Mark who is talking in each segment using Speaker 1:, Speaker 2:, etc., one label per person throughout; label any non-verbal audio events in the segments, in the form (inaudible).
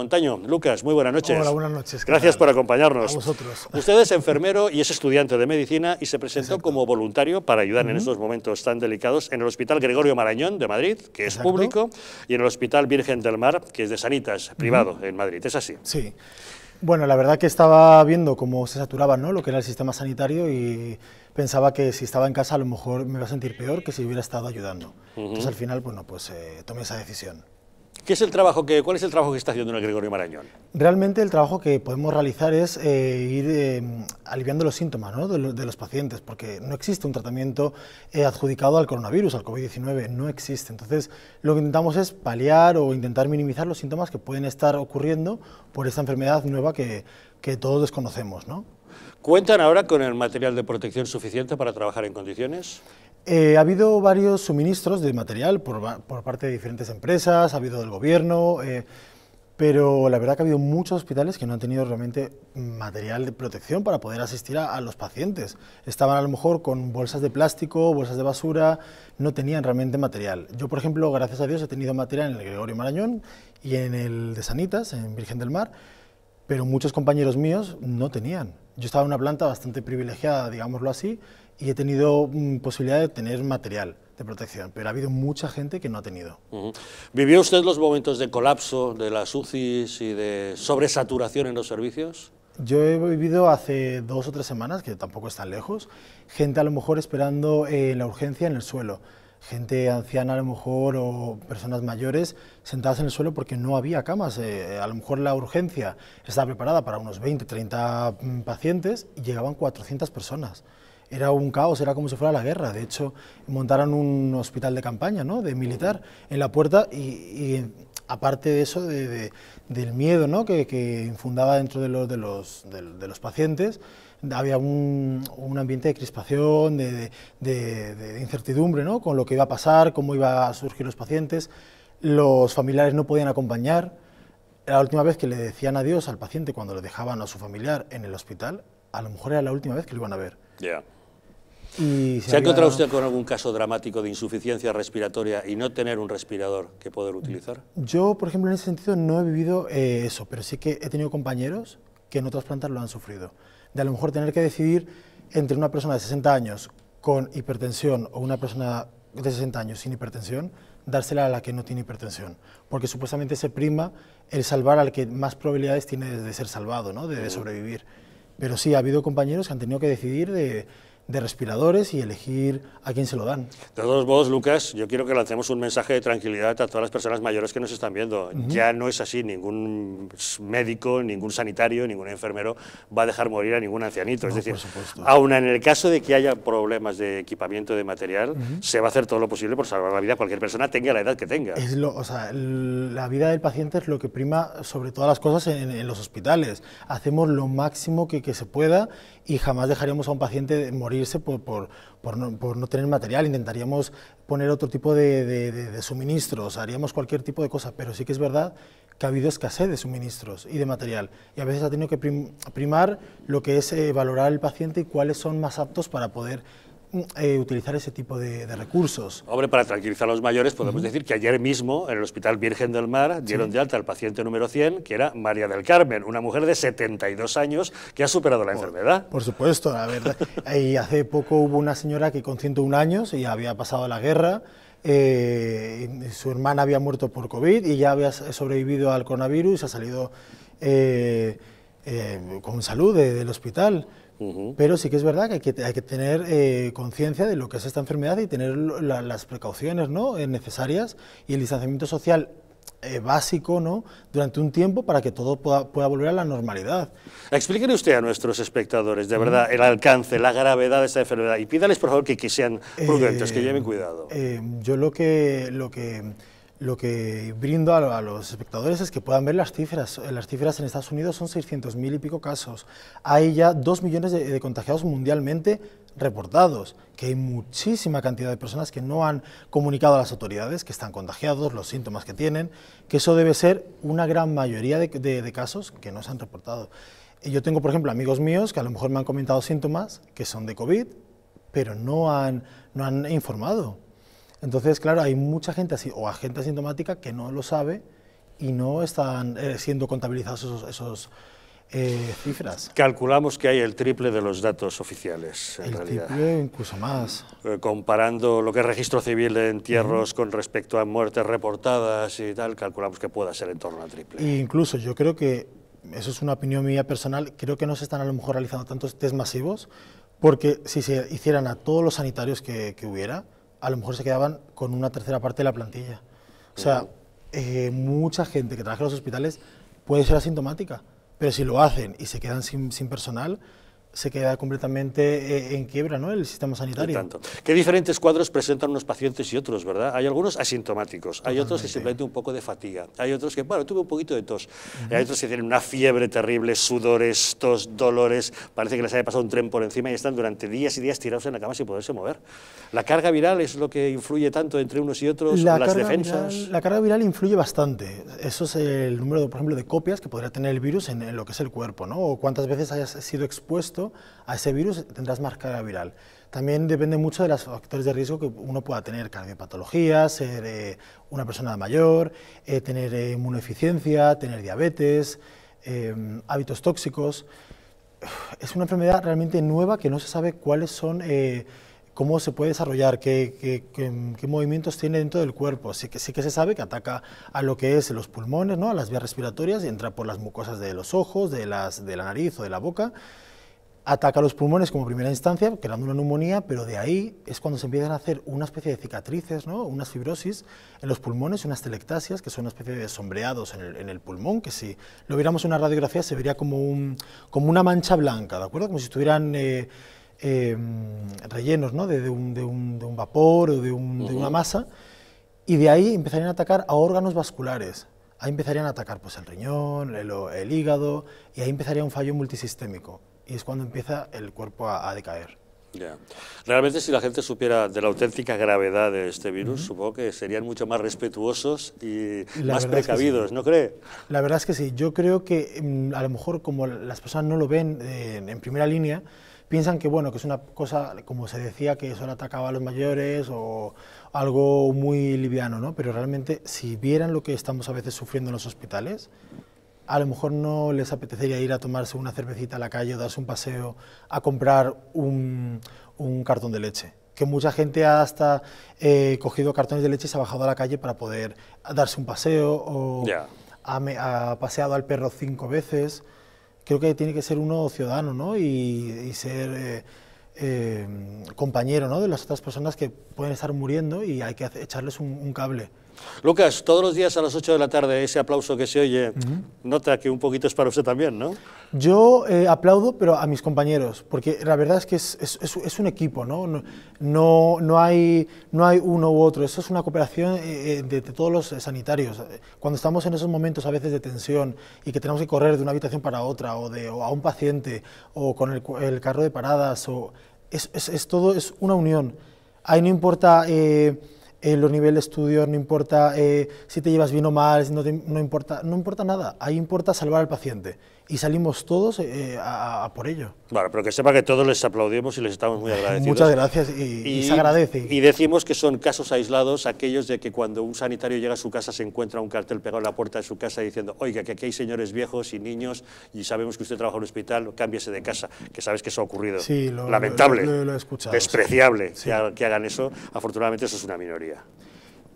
Speaker 1: Montaño, Lucas, muy buenas noches. Hola, buenas noches. Gracias por acompañarnos. A vosotros. (laughs) Usted es enfermero y es estudiante de medicina y se presentó como voluntario para ayudar en estos momentos tan delicados en el Hospital Gregorio Marañón de Madrid, que es público, y en el Hospital Virgen del Mar, que es de Sanitas, privado, en Madrid. ¿Es así?
Speaker 2: Sí. Bueno, la verdad que estaba viendo cómo se saturaba ¿no? lo que era el sistema sanitario y pensaba que si estaba en casa a lo mejor me iba a sentir peor que si hubiera estado ayudando.
Speaker 1: Entonces al final, bueno, pues eh, tomé esa decisión el trabajo ¿Cuál es el trabajo que está haciendo el Gregorio Marañón?
Speaker 2: Realmente el trabajo que podemos realizar es eh, ir eh, aliviando los síntomas de, los pacientes, porque no existe un tratamiento eh, adjudicado al coronavirus, al COVID-19, no existe. Entonces, lo que intentamos es paliar o intentar minimizar los síntomas que pueden estar ocurriendo por esta enfermedad nueva que, todos desconocemos. ¿no?
Speaker 1: ¿Cuentan ahora con el material de protección suficiente para trabajar en condiciones?
Speaker 2: Eh, ha habido varios suministros de material por, parte de diferentes empresas, ha habido del gobierno, eh, pero la verdad que ha habido muchos hospitales que no han tenido realmente material de protección para poder asistir a, a, los pacientes. Estaban a lo mejor con bolsas de plástico, bolsas de basura, no tenían realmente material. Yo, por ejemplo, gracias a Dios he tenido material en el Gregorio Marañón y en el de Sanitas, en Virgen del Mar, pero muchos compañeros míos no tenían. Yo estaba en una planta bastante privilegiada, digámoslo así, y he tenido mm, posibilidad de tener material de protección, pero ha habido mucha gente que no ha tenido.
Speaker 1: ¿Vivió usted los momentos de colapso de las UCIs y de sobresaturación en los servicios?
Speaker 2: Yo he vivido hace dos o tres semanas, que tampoco están lejos, gente a lo mejor esperando eh, la urgencia en el suelo, gente anciana a lo mejor o personas mayores sentadas en el suelo porque no había camas. Eh, a lo mejor la urgencia estaba preparada para unos 20, 30 mm, pacientes y llegaban 400 personas era un caos, era como si fuera la guerra. De hecho, montaron un hospital de campaña, ¿no? de militar, en la puerta y, aparte de eso, del miedo ¿no? que, infundaba dentro de los, de los, de, los pacientes, había un, un ambiente de crispación, de, incertidumbre ¿no? con lo que iba a pasar, cómo iban a surgir los pacientes, los familiares no podían acompañar. La última vez que le decían adiós al paciente cuando lo dejaban a su familiar en el hospital, a lo mejor era la última vez que lo
Speaker 1: iban a ver se, ha encontrado usted con algún caso dramático de insuficiencia respiratoria y no tener un respirador que poder utilizar?
Speaker 2: Yo, por ejemplo, en ese sentido no he vivido eh, eso, pero sí que he tenido compañeros que en otras plantas lo han sufrido. De a lo mejor tener que decidir entre una persona de 60 años con hipertensión o una persona de 60 años sin hipertensión, dársela a la que no tiene hipertensión, porque supuestamente se prima el salvar al que más probabilidades tiene de ser salvado, ¿no? de mm. sobrevivir. Pero sí, ha habido compañeros que han tenido que decidir de de respiradores y elegir a quién se lo dan.
Speaker 1: De todos modos, Lucas, yo quiero que lancemos un mensaje de tranquilidad a todas las personas mayores que nos están viendo. Ya no es así, ningún médico, ningún sanitario, ningún enfermero va a dejar morir a ningún ancianito. es decir, ...aún en el caso de que haya problemas de equipamiento de material, se va a hacer todo lo posible por salvar la vida a cualquier persona, tenga la edad que tenga. Es
Speaker 2: lo, o sea, la vida del paciente es lo que prima sobre todas las cosas en, los hospitales. Hacemos lo máximo que, que se pueda y jamás dejaremos a un paciente morir irse por, por, no, por no, tener material, intentaríamos poner otro tipo de, suministros, haríamos cualquier tipo de cosa, pero sí que es verdad que ha habido escasez de suministros y de material. Y a veces ha tenido que primar lo que es eh, valorar al paciente y cuáles son más aptos para poder eh, utilizar ese tipo de, recursos.
Speaker 1: Hombre, para tranquilizar a los mayores podemos decir que ayer mismo en el Hospital Virgen del Mar dieron de alta al paciente número 100, que era María del Carmen, una mujer de 72 años que ha superado la enfermedad.
Speaker 2: Por supuesto, la verdad. (laughs) y hace poco hubo una señora que con 101 años y había pasado la guerra. Eh, su hermana había muerto por COVID y ya había sobrevivido al coronavirus, ha salido eh, con salud del hospital. Pero sí que es verdad que hay que, tener eh, conciencia de lo que es esta enfermedad y tener las precauciones ¿no? Eh, necesarias y el distanciamiento social eh, básico ¿no? durante un tiempo para que todo pueda, pueda volver a la normalidad.
Speaker 1: Explíquenle usted a nuestros espectadores, de verdad, el alcance, la gravedad de esta enfermedad y pídales, por favor, que, sean prudentes, que lleven cuidado.
Speaker 2: yo lo que... Lo que lo que brindo a, los espectadores es que puedan ver las cifras. Las cifras en Estados Unidos son 600.000 y pico casos. Hay ya 2 millones de, contagiados mundialmente reportados, que hay muchísima cantidad de personas que no han comunicado a las autoridades que están contagiados, los síntomas que tienen, que eso debe ser una gran mayoría de, casos que no se han reportado. Yo tengo, por ejemplo, amigos míos que a lo mejor me han comentado síntomas que son de COVID, pero no han, no han informado. Entonces, claro, hay mucha gente así, o gente asintomática que no lo sabe y no están eh, siendo contabilizados esos, esos eh, cifras.
Speaker 1: Calculamos que hay el triple de los datos oficiales, en el triple,
Speaker 2: incluso más.
Speaker 1: Eh, comparando lo que es registro civil de entierros con respecto a muertes reportadas y tal, calculamos que pueda ser en torno al triple.
Speaker 2: E incluso yo creo que, eso es una opinión mía personal, creo que no se están a lo mejor realizando tantos test masivos, porque si se hicieran a todos los sanitarios que hubiera, a lo mejor se quedaban con una tercera parte de la plantilla. O sea, eh, mucha gente que trabaja en los hospitales puede ser asintomática, pero si lo hacen y se quedan sin personal, se queda completamente eh, en quiebra ¿no? el sistema sanitario. Tanto.
Speaker 1: Qué diferentes cuadros presentan unos pacientes y otros, ¿verdad? Hay algunos asintomáticos, hay otros que simplemente un poco de fatiga, hay otros que, bueno, tuve un poquito de tos, hay otros que tienen una fiebre terrible, sudores, tos, dolores, parece que les haya pasado un tren por encima y están durante días y días tirados en la cama sin poderse mover. ¿La carga viral es lo que influye tanto entre unos y otros, las defensas?
Speaker 2: la carga viral influye bastante. Eso es el número, por ejemplo, de copias que podría tener el virus en, en lo que es el cuerpo, ¿no? O cuántas veces hayas sido expuesto a ese virus tendrás más carga viral. También depende mucho de los factores de riesgo que uno pueda tener, cardiopatologías, ser eh, una persona mayor, eh, tener eh, inmunodeficiencia, tener diabetes, hábitos tóxicos. Es una enfermedad realmente nueva que no se sabe cuáles son cómo se puede desarrollar, qué, qué, qué, movimientos tiene dentro del cuerpo. Sí que, sí que se sabe que ataca a lo que es los pulmones, ¿no? a las vías respiratorias y entra por las mucosas de los ojos, de, las, de la nariz o de la boca ataca los pulmones como primera instancia, creando una neumonía, pero de ahí es cuando se empiezan a hacer una especie de cicatrices, ¿no? unas fibrosis en los pulmones, unas telectasias, que son una especie de sombreados en el, pulmón, que si lo viéramos en una radiografía se vería como, una mancha blanca, ¿de acuerdo? Como si estuvieran... Eh, em, rellenos de, un, vapor o de, una masa, y de ahí empezarían a atacar a órganos vasculares. Ahí empezarían a atacar pues, el riñón, el hígado, y ahí empezaría un fallo multisistémico y es cuando empieza el cuerpo a, decaer.
Speaker 1: Ya. Realmente si la gente supiera de la auténtica gravedad de este virus, supongo que serían mucho más respetuosos y más precavidos, ¿no cree?
Speaker 2: La verdad es que sí. Yo creo que mm, a lo mejor como las personas no lo ven eh, en primera línea, piensan que bueno que es una cosa como se decía que solo atacaba a los mayores o algo muy liviano, ¿no? Pero realmente si vieran lo que estamos a veces sufriendo en los hospitales, a lo mejor no les apetecería ir a tomarse una cervecita a la calle o darse un paseo a comprar un, cartón de leche. Que mucha gente ha hasta eh, cogido cartones de leche y se ha bajado a la calle para poder darse un paseo o ha, paseado al perro cinco veces. Creo que tiene que ser uno ciudadano ¿no? y, ser eh, eh, compañero ¿no? de las otras personas que pueden estar muriendo y hay que echarles un cable.
Speaker 1: Lucas, todos los días a las 8 de la tarde ese aplauso que se oye, nota que un poquito es para usted también, ¿no?
Speaker 2: Yo eh, aplaudo, pero a mis compañeros, porque la verdad es que es, un equipo, ¿no? No, no, hay, no hay uno u otro, eso es una cooperación eh, eh, de, todos los sanitarios. Cuando estamos en esos momentos a veces de tensión y que tenemos que correr de una habitación para otra o, a un paciente o con el, carro de paradas, o, es, todo es una unión. Ahí no importa en eh, los niveles de estudio, no importa eh, si te llevas bien o mal, no, no, importa, no importa nada, ahí importa salvar al paciente. Y salimos todos eh, a, por ello.
Speaker 1: Bueno, pero que sepa que todos les aplaudimos y les estamos muy (laughs) agradecidos. Muchas gracias
Speaker 2: y, se agradece.
Speaker 1: Y decimos que son casos aislados aquellos de que cuando un sanitario llega a su casa se encuentra un cartel pegado a la puerta de su casa diciendo, oiga, que aquí hay señores viejos y niños y sabemos que usted trabaja en un hospital, cámbiese de casa, que sabes que eso ha ocurrido. Sí, lo, Lamentable, he escuchado, despreciable que hagan eso. Afortunadamente eso es una minoría.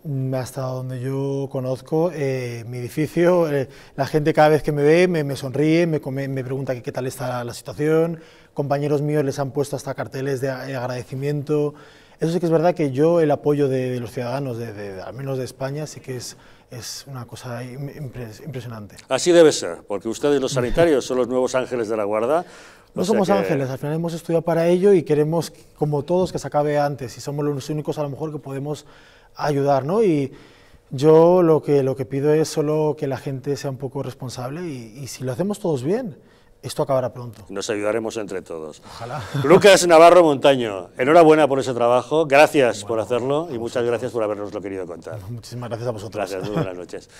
Speaker 2: Mm, hasta donde yo conozco eh, mi edificio, eh, la gente cada vez que me ve me, sonríe, me, me pregunta qué tal está la, situación, compañeros míos les han puesto hasta carteles de agradecimiento. Eso sí que es verdad que yo el apoyo de, los ciudadanos, de, de, al menos de España, sí que es es una cosa impresionante.
Speaker 1: Así debe ser, porque ustedes los sanitarios son los nuevos ángeles de la guarda. No somos ángeles,
Speaker 2: al final hemos estudiado para ello y queremos, como todos, que se acabe antes y somos los únicos a lo mejor que podemos ayudar, Y yo lo que, lo que pido es solo que la gente sea un poco responsable y si lo hacemos todos bien, esto acabará pronto.
Speaker 1: Nos ayudaremos entre todos. Ojalá. (laughs) Lucas Navarro Montaño, enhorabuena por ese trabajo, gracias por hacerlo y muchas gracias por habernoslo querido contar. Muchísimas gracias a vosotros. Gracias, buenas noches. (laughs)